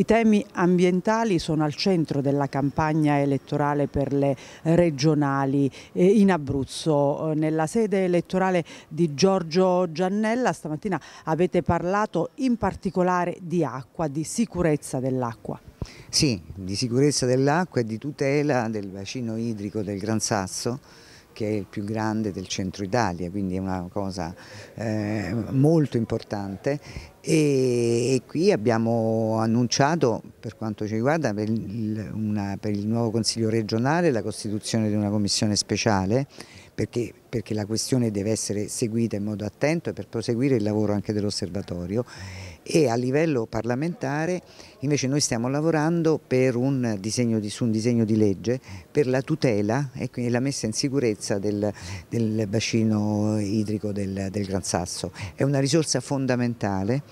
I temi ambientali sono al centro della campagna elettorale per le regionali eh, in Abruzzo. Eh, nella sede elettorale di Giorgio Giannella stamattina avete parlato in particolare di acqua, di sicurezza dell'acqua. Sì, di sicurezza dell'acqua e di tutela del bacino idrico del Gran Sasso che è il più grande del centro Italia, quindi è una cosa eh, molto importante e, qui abbiamo annunciato per quanto ci riguarda per il, una, per il, nuovo Consiglio regionale la costituzione di una commissione speciale perché, perché la questione deve essere seguita in modo attento e per proseguire il lavoro anche dell'osservatorio e a livello parlamentare invece noi stiamo lavorando un di, su un disegno di legge per la tutela e quindi la messa in sicurezza del, del bacino idrico del, del Gran Sasso. È una risorsa fondamentale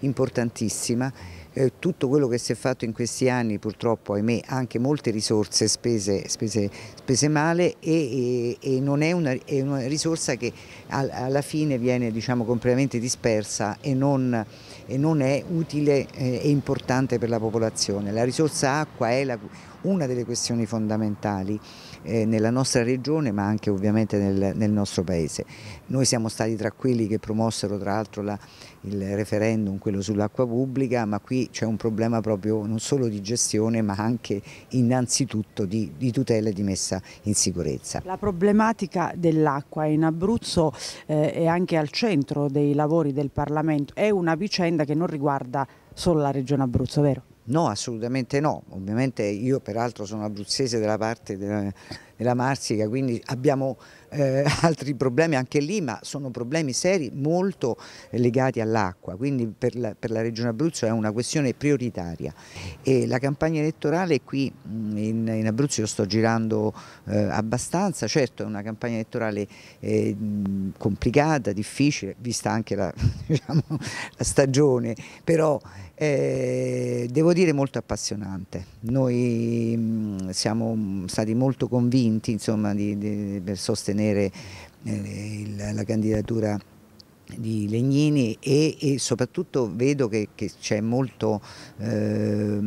importantissima. Eh, tutto quello che si è fatto in questi anni purtroppo, ahimè, anche molte risorse spese, spese, spese male e, e, e non è una, è una, risorsa che al, alla fine viene diciamo, completamente dispersa e non, e non è utile eh, e importante per la popolazione. La risorsa acqua è la una delle questioni fondamentali eh, nella nostra regione ma anche ovviamente nel, nel, nostro paese. Noi siamo stati tra quelli che promossero tra l'altro la, il referendum, quello sull'acqua pubblica, ma qui c'è un problema proprio non solo di gestione ma anche innanzitutto di, di tutela e di messa in sicurezza. La problematica dell'acqua in Abruzzo eh, è anche al centro dei lavori del Parlamento, è una vicenda che non riguarda solo la regione Abruzzo, vero? No, assolutamente no. Ovviamente io peraltro sono abruzzese della parte della, della Marsica, quindi abbiamo eh, altri problemi anche lì, ma sono problemi seri molto eh, legati all'acqua, quindi per la, per la, Regione Abruzzo è una questione prioritaria. E la campagna elettorale qui mm, in, in Abruzzo io sto girando eh, abbastanza, certo è una campagna elettorale eh, mm, complicata, difficile, vista anche la, diciamo, la stagione, però eh, devo dire molto appassionante. Noi mh, mm, siamo stati molto convinti convinti insomma, di, di, per sostenere eh, la, la candidatura di Legnini e, e, soprattutto vedo che, che molto, eh,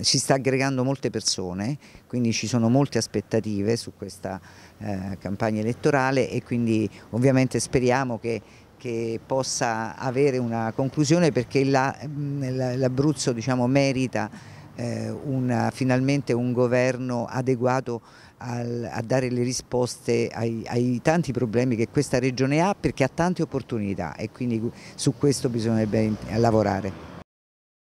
si sta aggregando molte persone, quindi ci sono molte aspettative su questa eh, campagna elettorale e quindi ovviamente speriamo che, che possa avere una conclusione perché mm, l'Abruzzo la, diciamo, merita eh, una, finalmente un governo adeguato al, a dare le risposte ai, ai, tanti problemi che questa regione ha perché ha tante opportunità e quindi su questo bisognerebbe lavorare.